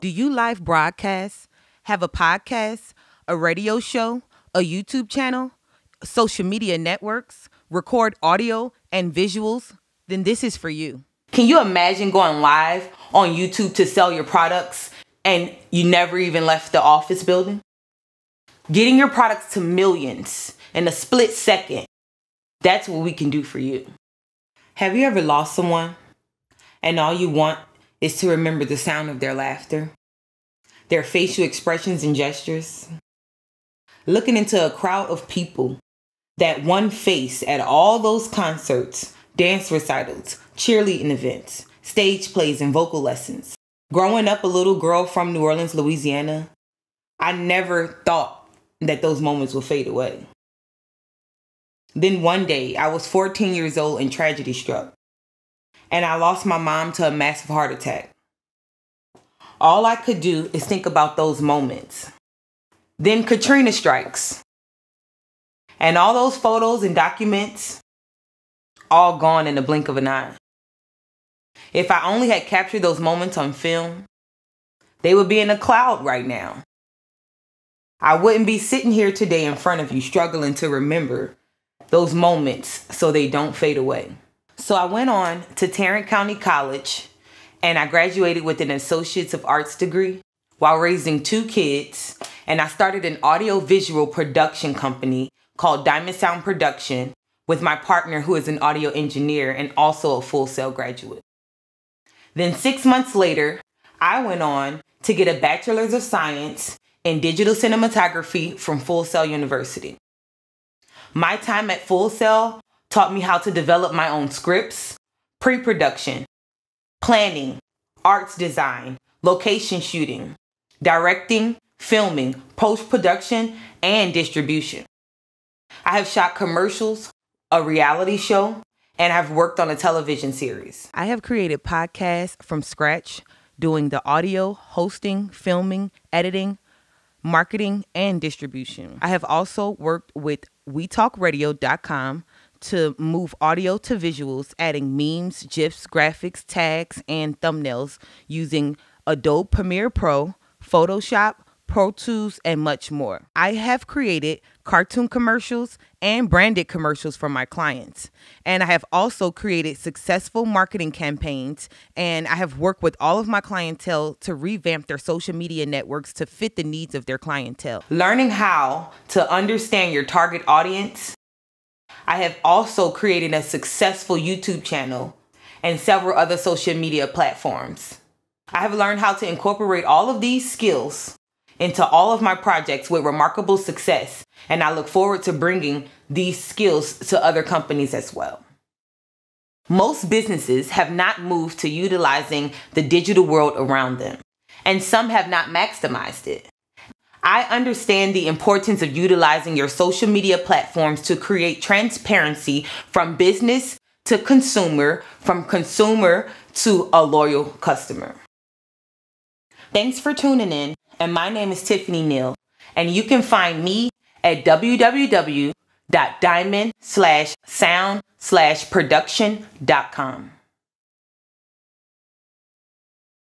Do you live broadcast? Have a podcast? A radio show? A YouTube channel? Social media networks? Record audio and visuals? Then this is for you. Can you imagine going live on YouTube to sell your products and you never even left the office building? Getting your products to millions in a split second. That's what we can do for you. Have you ever lost someone and all you want is to remember the sound of their laughter, their facial expressions and gestures. Looking into a crowd of people, that one face at all those concerts, dance recitals, cheerleading events, stage plays, and vocal lessons. Growing up a little girl from New Orleans, Louisiana, I never thought that those moments would fade away. Then one day, I was 14 years old and tragedy struck and I lost my mom to a massive heart attack. All I could do is think about those moments. Then Katrina strikes. And all those photos and documents, all gone in the blink of an eye. If I only had captured those moments on film, they would be in a cloud right now. I wouldn't be sitting here today in front of you struggling to remember those moments so they don't fade away. So I went on to Tarrant County College and I graduated with an Associates of Arts degree while raising two kids. And I started an audiovisual production company called Diamond Sound Production with my partner, who is an audio engineer and also a full sail graduate. Then, six months later, I went on to get a Bachelor's of Science in Digital Cinematography from Full Sail University. My time at Full Sail taught me how to develop my own scripts, pre production, planning, arts design, location shooting, directing, filming, post production, and distribution. I have shot commercials, a reality show, and I've worked on a television series. I have created podcasts from scratch, doing the audio, hosting, filming, editing, marketing, and distribution. I have also worked with WeTalkRadio.com to move audio to visuals, adding memes, GIFs, graphics, tags, and thumbnails using Adobe Premiere Pro, Photoshop, Pro Tools, and much more. I have created cartoon commercials and branded commercials for my clients. And I have also created successful marketing campaigns. And I have worked with all of my clientele to revamp their social media networks to fit the needs of their clientele. Learning how to understand your target audience I have also created a successful YouTube channel and several other social media platforms. I have learned how to incorporate all of these skills into all of my projects with remarkable success, and I look forward to bringing these skills to other companies as well. Most businesses have not moved to utilizing the digital world around them, and some have not maximized it. I understand the importance of utilizing your social media platforms to create transparency from business to consumer, from consumer to a loyal customer. Thanks for tuning in, and my name is Tiffany Neal, and you can find me at www.diamond/sound/production.com.